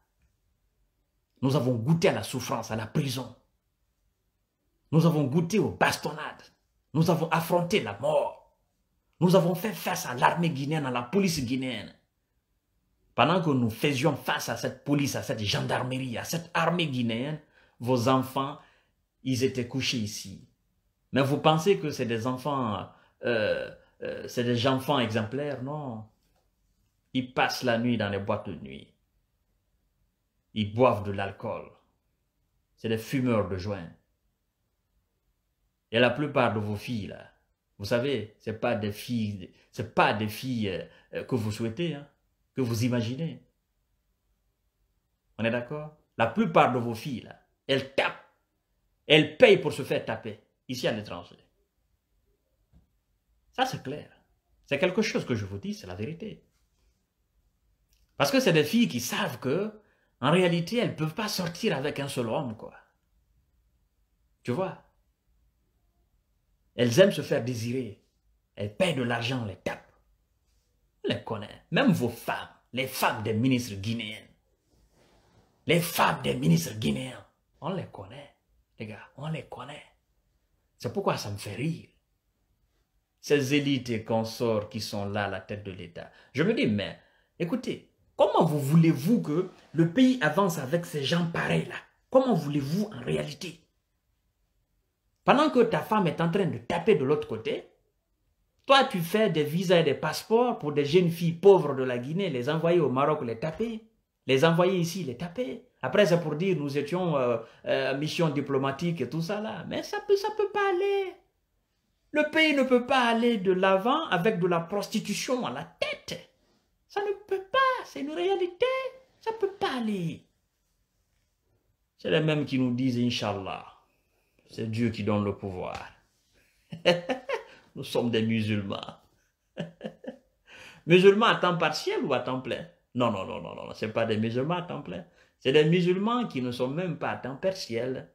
Nous avons goûté à la souffrance, à la prison. Nous avons goûté aux bastonnades. Nous avons affronté la mort. Nous avons fait face à l'armée guinéenne, à la police guinéenne. Pendant que nous faisions face à cette police, à cette gendarmerie, à cette armée guinéenne, vos enfants, ils étaient couchés ici. Mais vous pensez que c'est des enfants, euh, euh, c'est des enfants exemplaires Non. Ils passent la nuit dans les boîtes de nuit. Ils boivent de l'alcool. C'est des fumeurs de joint. Et la plupart de vos filles, vous savez, ce pas des filles, pas des filles euh, que vous souhaitez, hein, que vous imaginez. On est d'accord La plupart de vos filles, elles tapent. Elles payent pour se faire taper, ici à l'étranger. Ça, c'est clair. C'est quelque chose que je vous dis, c'est la vérité. Parce que c'est des filles qui savent que, en réalité, elles ne peuvent pas sortir avec un seul homme, quoi. Tu vois elles aiment se faire désirer. Elles paient de l'argent, les tape. On les connaît. Même vos femmes, les femmes des ministres guinéens. Les femmes des ministres guinéens. On les connaît, les gars, on les connaît. C'est pourquoi ça me fait rire. Ces élites et consorts qui sont là à la tête de l'État. Je me dis, mais écoutez, comment vous voulez-vous que le pays avance avec ces gens pareils là Comment voulez-vous en réalité pendant que ta femme est en train de taper de l'autre côté, toi, tu fais des visas et des passeports pour des jeunes filles pauvres de la Guinée, les envoyer au Maroc, les taper, les envoyer ici, les taper. Après, c'est pour dire, nous étions euh, euh, mission diplomatique et tout ça là. Mais ça peut, ça peut pas aller. Le pays ne peut pas aller de l'avant avec de la prostitution à la tête. Ça ne peut pas, c'est une réalité. Ça ne peut pas aller. C'est les mêmes qui nous disent, Inch'Allah. C'est Dieu qui donne le pouvoir. Nous sommes des musulmans. musulmans à temps partiel ou à temps plein Non, non, non, non, non, ce pas des musulmans à temps plein. C'est des musulmans qui ne sont même pas à temps partiel.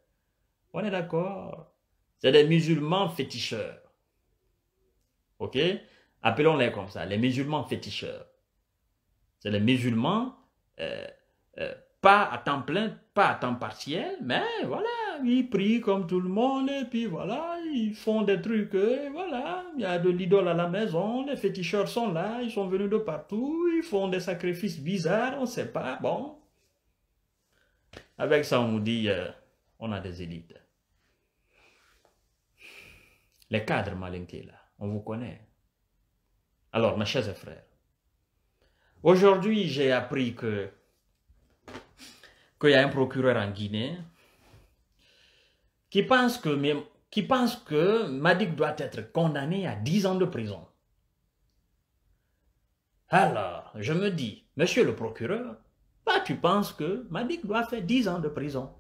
On est d'accord C'est des musulmans féticheurs. Ok Appelons-les comme ça, les musulmans féticheurs. C'est les musulmans, euh, euh, pas à temps plein, pas à temps partiel, mais voilà, ils prient comme tout le monde, et puis voilà, ils font des trucs, et voilà, il y a de l'idole à la maison, les féticheurs sont là, ils sont venus de partout, ils font des sacrifices bizarres, on ne sait pas, bon. Avec ça, on nous dit, euh, on a des élites. Les cadres malinqués, là, on vous connaît. Alors, mes chers frères, aujourd'hui, j'ai appris que qu'il y a un procureur en Guinée qui pense que, qui pense que Madik doit être condamné à 10 ans de prison. Alors, je me dis, monsieur le procureur, bah, tu penses que Madik doit faire 10 ans de prison.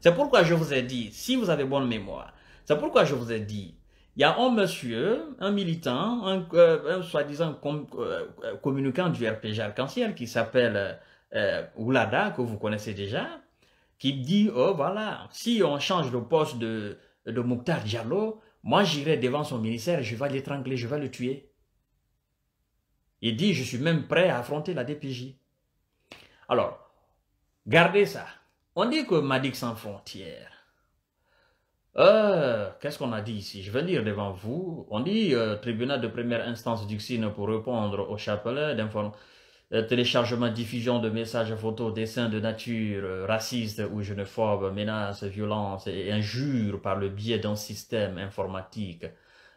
C'est pourquoi je vous ai dit, si vous avez bonne mémoire, c'est pourquoi je vous ai dit, il y a un monsieur, un militant, un, euh, soi-disant euh, communicant du RPG Arc-en-Ciel qui s'appelle euh, Oulada, que vous connaissez déjà, qui dit, oh voilà, si on change le poste de, de Diallo, moi j'irai devant son ministère, je vais l'étrangler, je vais le tuer. Il dit, je suis même prêt à affronter la DPJ. Alors, gardez ça. On dit que Madik sans frontières. Euh, qu'est-ce qu'on a dit ici Je vais lire devant vous, on dit euh, tribunal de première instance d'Uxine pour répondre au chapelet d'information. Euh, téléchargement, diffusion de messages, photos, dessins de nature euh, raciste ou xénophobe, menaces, violences et injures par le biais d'un système informatique.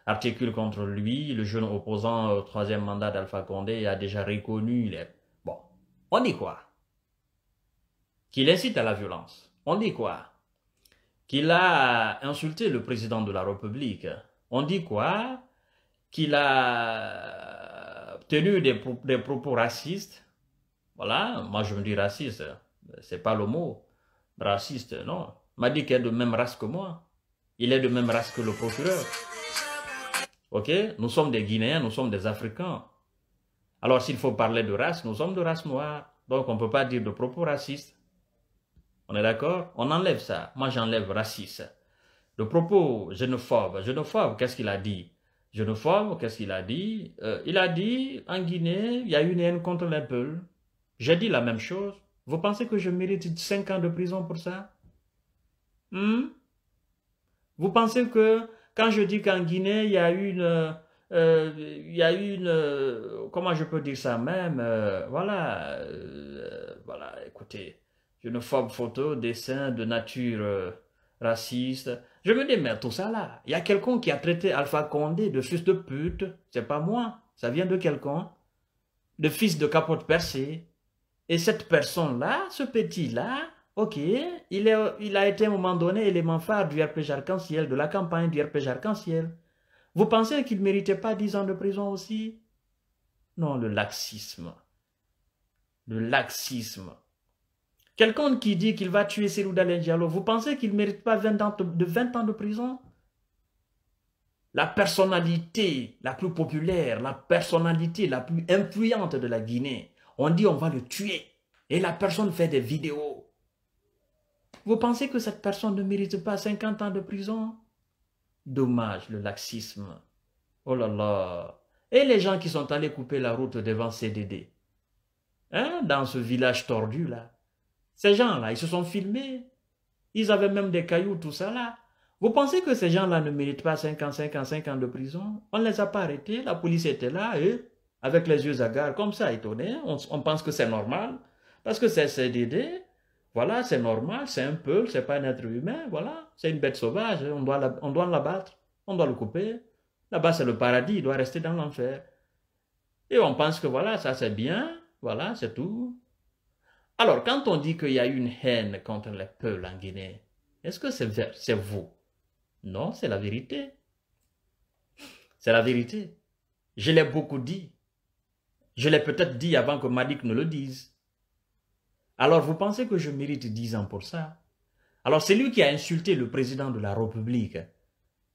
Articule contre lui, le jeune opposant au troisième mandat d'Alpha Condé a déjà reconnu les... Bon, on dit quoi Qu'il incite à la violence. On dit quoi Qu'il a insulté le président de la République. On dit quoi Qu'il a tenu des, propos racistes, voilà, moi je me dis raciste, c'est pas le mot, raciste, non, m'a dit qu'il est de même race que moi, il est de même race que le procureur. Ok, nous sommes des Guinéens, nous sommes des Africains. Alors s'il faut parler de race, nous sommes de race noire, donc on ne peut pas dire de propos racistes. On est d'accord On enlève ça. Moi, j'enlève raciste. de propos xénophobe. Xénophobe, qu'est-ce qu'il a dit forme. qu'est-ce qu'il a dit euh, Il a dit, en Guinée, il y a une haine contre les J'ai dit la même chose. Vous pensez que je mérite 5 ans de prison pour ça hmm? Vous pensez que quand je dis qu'en Guinée, il y a une... Euh, il une... Euh, comment je peux dire ça même Voilà. voilà, écoutez. Une forme photo, dessin de nature raciste je me dis, mais tout ça là, il y a quelqu'un qui a traité Alpha Condé de fils de pute, c'est pas moi, ça vient de quelqu'un, de fils de capote percée. Et cette personne-là, ce petit-là, ok, il, il a été à un moment donné élément phare du RPG Arc-en-Ciel, de la campagne du RPG Arc-en-Ciel. Vous pensez qu'il ne méritait pas 10 ans de prison aussi Non, le laxisme. Le laxisme. Quelqu'un qui dit qu'il va tuer Serouda Diallo, vous pensez qu'il ne mérite pas 20 ans de, 20 ans de prison La personnalité la plus populaire, la personnalité la plus influente de la Guinée, on dit on va le tuer. Et la personne fait des vidéos. Vous pensez que cette personne ne mérite pas 50 ans de prison Dommage, le laxisme. Oh là là. Et les gens qui sont allés couper la route devant CDD Hein, dans ce village tordu là ces gens-là, ils se sont filmés. Ils avaient même des cailloux, tout ça là. Vous pensez que ces gens-là ne méritent pas 5 ans, 5 ans, 5 ans de prison On ne les a pas arrêtés, la police était là, eux, avec les yeux hagards, comme ça, étonnés. Hein. On, on pense que c'est normal, parce que c'est CDD, voilà, c'est normal, c'est un peu, c'est pas un être humain, voilà, c'est une bête sauvage, hein. on doit on doit l'abattre, on doit le couper. Là-bas, c'est le paradis, il doit rester dans l'enfer. Et on pense que voilà, ça c'est bien, voilà, c'est tout. Alors, quand on dit qu'il y a une haine contre les peuples en Guinée, est-ce que c'est vous Non, c'est la vérité. C'est la vérité. Je l'ai beaucoup dit. Je l'ai peut-être dit avant que Madik ne le dise. Alors, vous pensez que je mérite 10 ans pour ça Alors, c'est lui qui a insulté le président de la République,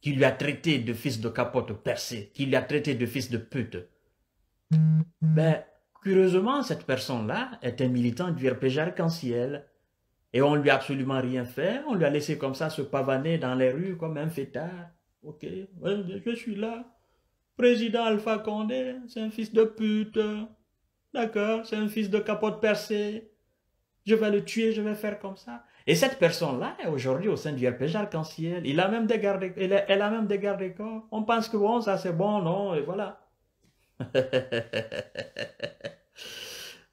qui lui a traité de fils de capote percé, qui lui a traité de fils de pute. Mais... Ben, Curieusement, cette personne-là est un militant du RPG Arc-en-Ciel. Et on lui a absolument rien fait, on lui a laissé comme ça se pavaner dans les rues comme un fêtard. Ok, je suis là. Président Alpha Condé, c'est un fils de pute. D'accord, c'est un fils de capote percée. Je vais le tuer, je vais faire comme ça. Et cette personne-là est aujourd'hui au sein du RPG Arc-en-Ciel. Il a même des elle a, même des gardes corps. On pense que bon, ça c'est bon, non, et voilà.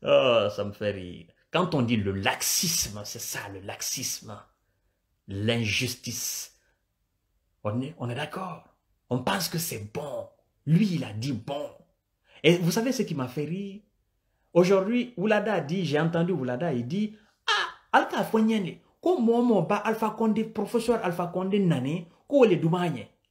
Ah, ça me fait rire. Quand on dit le laxisme, c'est ça, le laxisme. L'injustice. On est, on est d'accord. On pense que c'est bon. Lui, il a dit bon. Et vous savez ce qui m'a fait rire Aujourd'hui, Oulada dit, j'ai entendu Oulada, il dit, ah, Alpha ba Alpha Condé, professeur Alpha Condé Nani,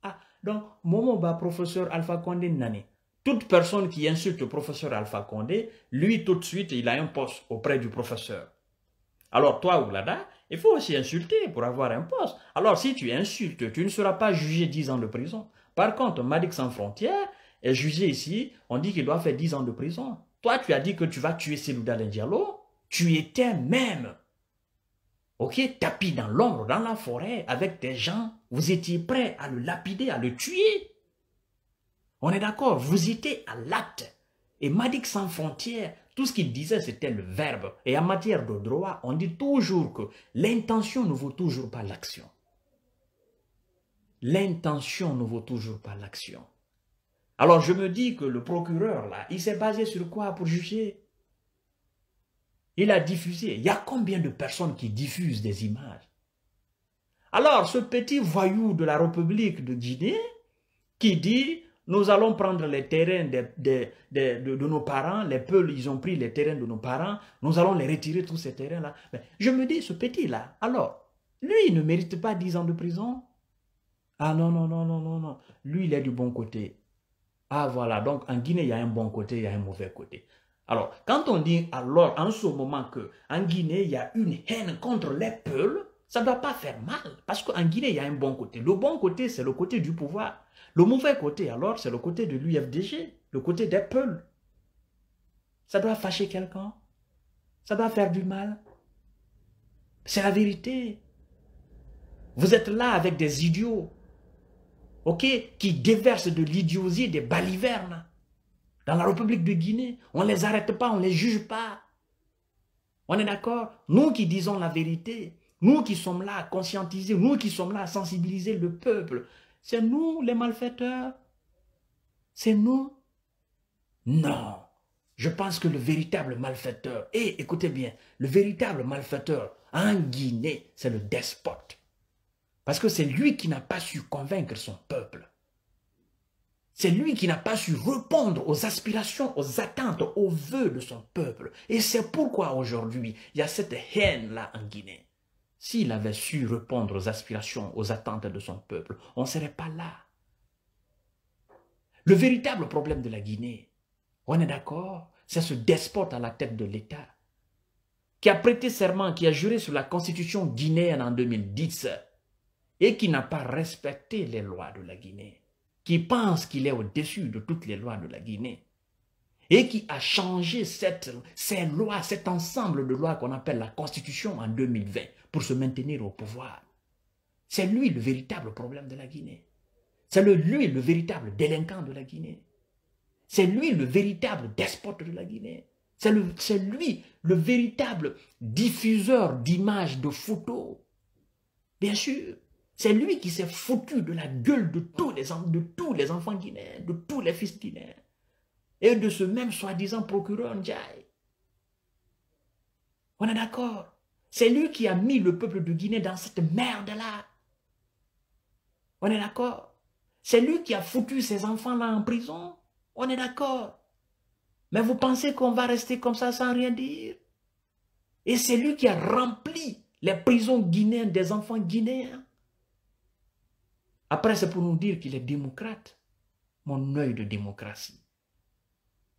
Ah, donc, mon ba professeur Alpha Condé Nani. Toute personne qui insulte le professeur Alpha Condé, lui tout de suite, il a un poste auprès du professeur. Alors toi, Oulada, il faut aussi insulter pour avoir un poste. Alors si tu insultes, tu ne seras pas jugé 10 ans de prison. Par contre, Madik sans frontières est jugé ici, on dit qu'il doit faire 10 ans de prison. Toi, tu as dit que tu vas tuer Selouda Diallo, tu étais même, ok, tapis dans l'ombre, dans la forêt, avec des gens, vous étiez prêt à le lapider, à le tuer. On est d'accord, vous étiez à l'acte. Et Madik sans frontières, tout ce qu'il disait, c'était le verbe. Et en matière de droit, on dit toujours que l'intention ne vaut toujours pas l'action. L'intention ne vaut toujours pas l'action. Alors je me dis que le procureur, là, il s'est basé sur quoi pour juger Il a diffusé. Il y a combien de personnes qui diffusent des images Alors ce petit voyou de la République de Guinée qui dit nous allons prendre les terrains de, nos parents, les peuples, ils ont pris les terrains de nos parents, nous allons les retirer, tous ces terrains-là. Je me dis, ce petit-là, alors, lui, il ne mérite pas 10 ans de prison. Ah non, non, non, non, non, non. Lui, il est du bon côté. Ah voilà, donc en Guinée, il y a un bon côté, il y a un mauvais côté. Alors, quand on dit alors en ce moment que en Guinée, il y a une haine contre les peuls, ça ne doit pas faire mal. Parce qu'en Guinée, il y a un bon côté. Le bon côté, c'est le côté du pouvoir. Le mauvais côté, alors, c'est le côté de l'UFDG, le côté d'Apple. Ça doit fâcher quelqu'un. Ça doit faire du mal. C'est la vérité. Vous êtes là avec des idiots, ok, qui déversent de l'idiosie, des balivernes. Dans la République de Guinée, on ne les arrête pas, on ne les juge pas. On est d'accord Nous qui disons la vérité, nous qui sommes là à conscientiser, nous qui sommes là à sensibiliser le peuple, c'est nous les malfaiteurs C'est nous Non. Je pense que le véritable malfaiteur, et écoutez bien, le véritable malfaiteur en Guinée, c'est le despote. Parce que c'est lui qui n'a pas su convaincre son peuple. C'est lui qui n'a pas su répondre aux aspirations, aux attentes, aux vœux de son peuple. Et c'est pourquoi aujourd'hui, il y a cette haine-là en Guinée. S'il avait su répondre aux aspirations, aux attentes de son peuple, on ne serait pas là. Le véritable problème de la Guinée, on est d'accord, c'est ce despote à la tête de l'État qui a prêté serment, qui a juré sur la constitution guinéenne en 2010 et qui n'a pas respecté les lois de la Guinée, qui pense qu'il est au-dessus de toutes les lois de la Guinée et qui a changé cette, ces cet ensemble de lois qu'on appelle la Constitution en 2020 pour se maintenir au pouvoir. C'est lui le véritable problème de la Guinée. C'est lui le véritable délinquant de la Guinée. C'est lui le véritable despote de la Guinée. C'est lui le véritable diffuseur d'images, de photos. Bien sûr, c'est lui qui s'est foutu de la gueule de tous les, de tous les enfants guinéens, de tous les fils guinéens et de ce même soi-disant procureur Ndiaye. On est d'accord C'est lui qui a mis le peuple de Guinée dans cette merde-là. On est d'accord C'est lui qui a foutu ses enfants-là en prison. On est d'accord Mais vous pensez qu'on va rester comme ça sans rien dire Et c'est lui qui a rempli les prisons guinéennes des enfants guinéens. Après, c'est pour nous dire qu'il est démocrate. Mon œil de démocratie.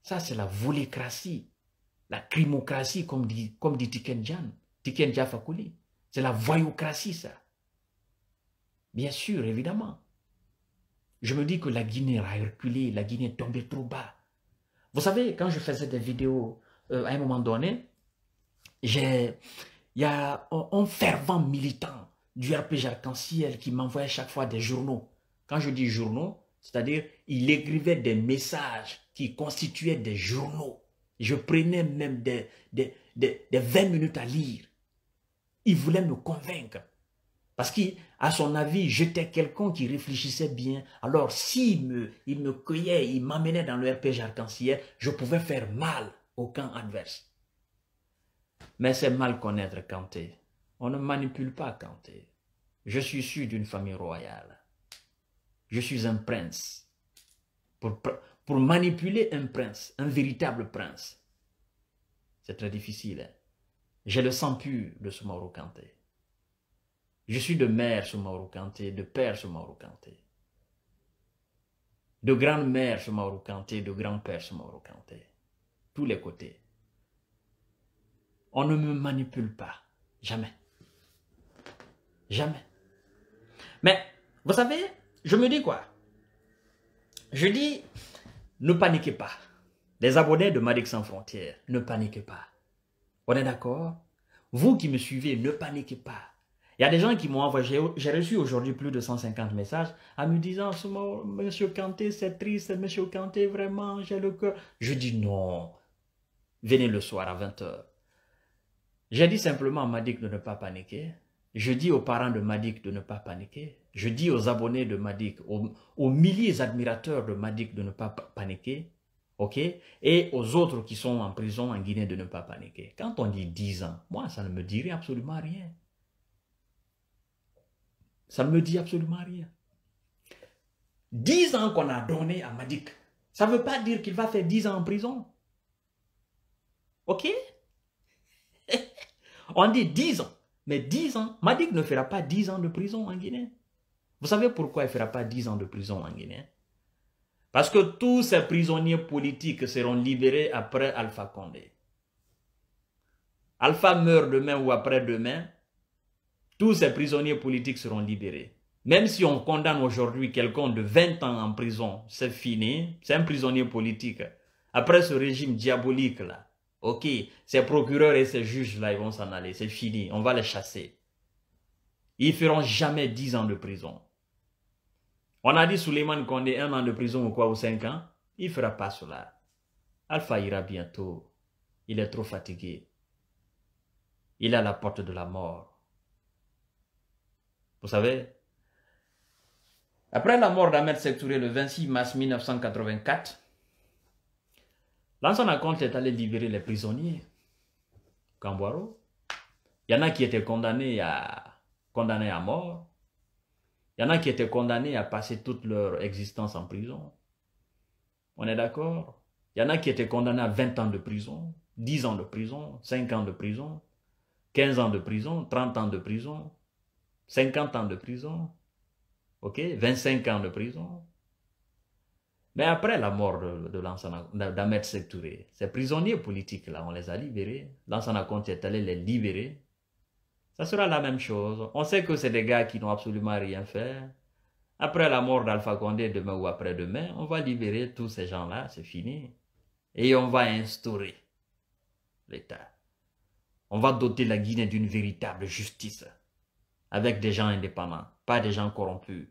Ça, c'est la volécratie, la crimocratie, comme dit, comme dit Tiken Jan, Tiken C'est la voyocratie, ça. Bien sûr, évidemment. Je me dis que la Guinée a reculé, la Guinée est tombée trop bas. Vous savez, quand je faisais des vidéos, euh, à un moment donné, il y a un, fervent militant du RPG Arc-en-Ciel qui m'envoyait chaque fois des journaux. Quand je dis journaux, c'est-à-dire, il écrivait des messages qui constituaient des journaux. Je prenais même des, des, 20 minutes à lire. Il voulait me convaincre. Parce qu'à son avis, j'étais quelqu'un qui réfléchissait bien. Alors, s'il me, il me cueillait, il m'amenait dans le RPG arc-en-ciel, je pouvais faire mal au camp adverse. Mais c'est mal connaître Kanté. On ne manipule pas Kanté. Je suis issu d'une famille royale je suis un prince. Pour, manipuler un prince, un véritable prince, c'est très difficile. Hein. J'ai le sang pur de ce Mauro Je suis de mère ce Mauro de père ce Mauro De grande-mère ce de grand-père ce Mauro Tous les côtés. On ne me manipule pas. Jamais. Jamais. Mais, vous savez, je me dis quoi Je dis, ne paniquez pas. Les abonnés de Madik sans frontières, ne paniquez pas. On est d'accord Vous qui me suivez, ne paniquez pas. Il y a des gens qui m'ont envoyé, j'ai reçu aujourd'hui plus de 150 messages en me disant Monsieur Kanté, c'est triste, Monsieur Kanté, vraiment, j'ai le cœur. Je dis non. Venez le soir à 20h. J'ai dit simplement à Madik de ne pas paniquer. Je dis aux parents de Madik de ne pas paniquer. Je dis aux abonnés de Madik, aux, milliers d'admirateurs de Madik de ne pas paniquer, ok Et aux autres qui sont en prison en Guinée de ne pas paniquer. Quand on dit 10 ans, moi, ça ne me dirait absolument rien. Ça ne me dit absolument rien. 10 ans qu'on a donné à Madik, ça ne veut pas dire qu'il va faire 10 ans en prison. Ok On dit 10 ans. Mais 10 ans, Madik ne fera pas 10 ans de prison en Guinée. Vous savez pourquoi il ne fera pas 10 ans de prison en Guinée Parce que tous ces prisonniers politiques seront libérés après Alpha Condé. Alpha meurt demain ou après-demain, tous ces prisonniers politiques seront libérés. Même si on condamne aujourd'hui quelqu'un de 20 ans en prison, c'est fini, c'est un prisonnier politique. Après ce régime diabolique là, ok, ces procureurs et ces juges là, ils vont s'en aller, c'est fini, on va les chasser. Ils feront jamais 10 ans de prison. On a dit Suleiman qu'on est un an de prison ou quoi, ou cinq ans. Il ne fera pas cela. Alpha ira bientôt. Il est trop fatigué. Il est à la porte de la mort. Vous savez, après la mort d'Ahmed Sektouré le 26 mars 1984, l'ancien compte est allé libérer les prisonniers. Camboiro. Il y en a qui étaient condamnés à condamnés à mort. Il y en a qui étaient condamnés à passer toute leur existence en prison. On est d'accord Il y en a qui étaient condamnés à 20 ans de prison, 10 ans de prison, 5 ans de prison, 15 ans de prison, 30 ans de prison, 50 ans de prison, ok, 25 ans de prison. Mais après la mort de, de d'Ahmed Sektouré, ces prisonniers politiques-là, on les a libérés. Lansana Conte est allé les libérer ça sera la même chose. On sait que c'est des gars qui n'ont absolument rien fait. Après la mort d'Alpha Condé, demain ou après-demain, on va libérer tous ces gens-là, c'est fini. Et on va instaurer l'État. On va doter la Guinée d'une véritable justice, avec des gens indépendants, pas des gens corrompus.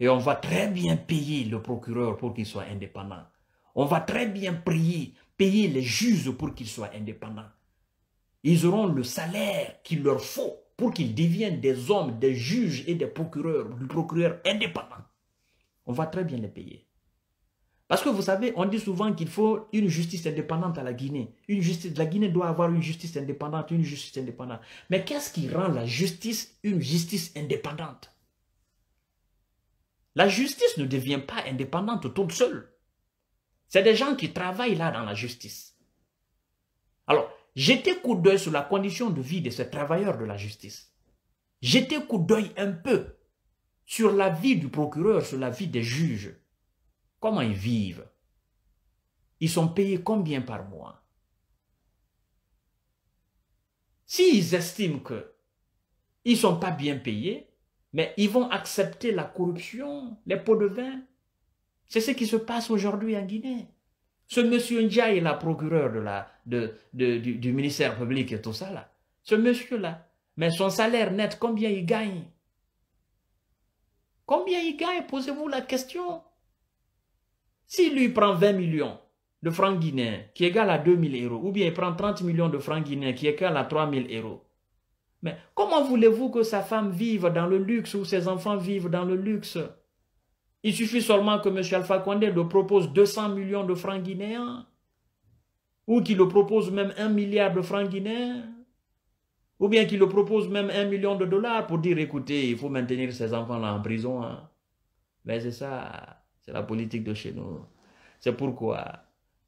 Et on va très bien payer le procureur pour qu'il soit indépendant. On va très bien payer, payer les juges pour qu'ils soient indépendants. Ils auront le salaire qu'il leur faut pour qu'ils deviennent des hommes, des juges et des procureurs, des procureurs indépendants. On va très bien les payer. Parce que vous savez, on dit souvent qu'il faut une justice indépendante à la Guinée. Une justice, la Guinée doit avoir une justice indépendante, une justice indépendante. Mais qu'est-ce qui rend la justice une justice indépendante La justice ne devient pas indépendante toute seule. C'est des gens qui travaillent là dans la justice. Alors, J'étais coup d'œil sur la condition de vie de ces travailleurs de la justice. j'étais coup d'œil un peu sur la vie du procureur, sur la vie des juges. Comment ils vivent Ils sont payés combien par mois S'ils estiment qu'ils ne sont pas bien payés, mais ils vont accepter la corruption, les pots de vin, c'est ce qui se passe aujourd'hui en Guinée. Ce monsieur Ndiaye, la procureur de la, du, ministère public et tout ça, là. Ce monsieur-là. Mais son salaire net, combien il gagne Combien il gagne Posez-vous la question. S'il lui prend 20 millions de francs guinéens, qui égale à 000 euros, ou bien il prend 30 millions de francs guinéens, qui égale à 000 euros, mais comment voulez-vous que sa femme vive dans le luxe ou ses enfants vivent dans le luxe il suffit seulement que M. Alpha Condé le propose 200 millions de francs guinéens, ou qu'il le propose même 1 milliard de francs guinéens, ou bien qu'il le propose même 1 million de dollars pour dire, écoutez, il faut maintenir ces enfants-là en prison. Mais hein. ben, c'est ça, c'est la politique de chez nous. C'est pourquoi,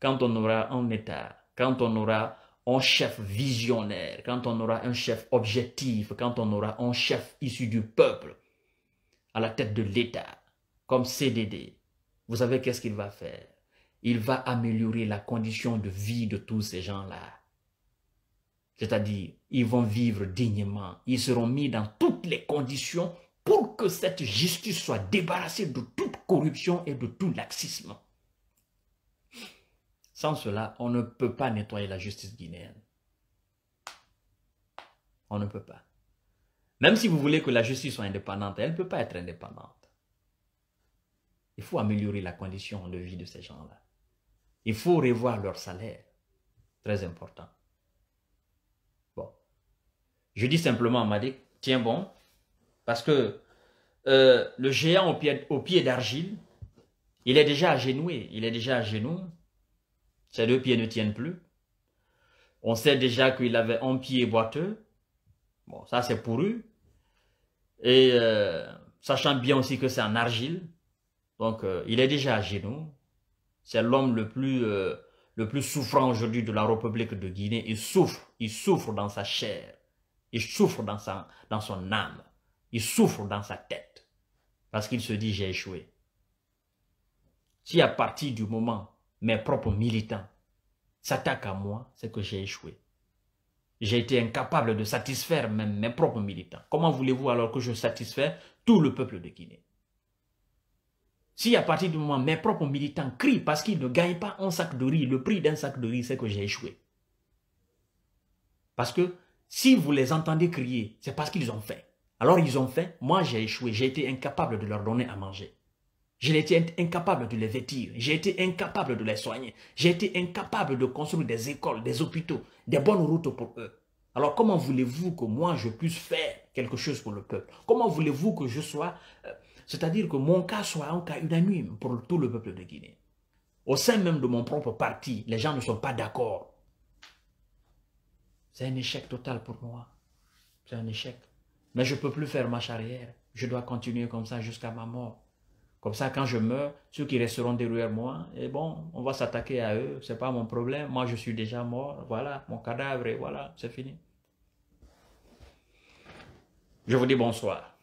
quand on aura un État, quand on aura un chef visionnaire, quand on aura un chef objectif, quand on aura un chef issu du peuple, à la tête de l'État, comme CDD, vous savez qu'est-ce qu'il va faire Il va améliorer la condition de vie de tous ces gens-là. C'est-à-dire, ils vont vivre dignement. Ils seront mis dans toutes les conditions pour que cette justice soit débarrassée de toute corruption et de tout laxisme. Sans cela, on ne peut pas nettoyer la justice guinéenne. On ne peut pas. Même si vous voulez que la justice soit indépendante, elle ne peut pas être indépendante. Il faut améliorer la condition de vie de ces gens-là. Il faut revoir leur salaire. Très important. Bon. Je dis simplement à tiens bon, parce que euh, le géant au pied, d'argile, il est déjà agenoué, il est déjà à genoux. Ses deux pieds ne tiennent plus. On sait déjà qu'il avait un pied boiteux. Bon, ça c'est pourru. Et euh, sachant bien aussi que c'est en argile, donc, euh, il est déjà à genoux. C'est l'homme le plus euh, le plus souffrant aujourd'hui de la République de Guinée. Il souffre, il souffre dans sa chair, il souffre dans sa dans son âme, il souffre dans sa tête, parce qu'il se dit j'ai échoué. Si à partir du moment mes propres militants s'attaquent à moi, c'est que j'ai échoué. J'ai été incapable de satisfaire même mes propres militants. Comment voulez-vous alors que je satisfais tout le peuple de Guinée si à partir du moment mes propres militants crient parce qu'ils ne gagnent pas un sac de riz, le prix d'un sac de riz, c'est que j'ai échoué. Parce que si vous les entendez crier, c'est parce qu'ils ont faim. Alors ils ont faim, moi j'ai échoué, j'ai été incapable de leur donner à manger. J'ai été incapable de les vêtir, j'ai été incapable de les soigner, j'ai été incapable de construire des écoles, des hôpitaux, des bonnes routes pour eux. Alors comment voulez-vous que moi je puisse faire quelque chose pour le peuple Comment voulez-vous que je sois euh, c'est-à-dire que mon cas soit un cas unanime pour tout le peuple de Guinée. Au sein même de mon propre parti, les gens ne sont pas d'accord. C'est un échec total pour moi. C'est un échec. Mais je ne peux plus faire ma arrière. Je dois continuer comme ça jusqu'à ma mort. Comme ça, quand je meurs, ceux qui resteront derrière moi, et eh bon, on va s'attaquer à eux. Ce n'est pas mon problème. Moi, je suis déjà mort. Voilà, mon cadavre, et voilà, c'est fini. Je vous dis bonsoir.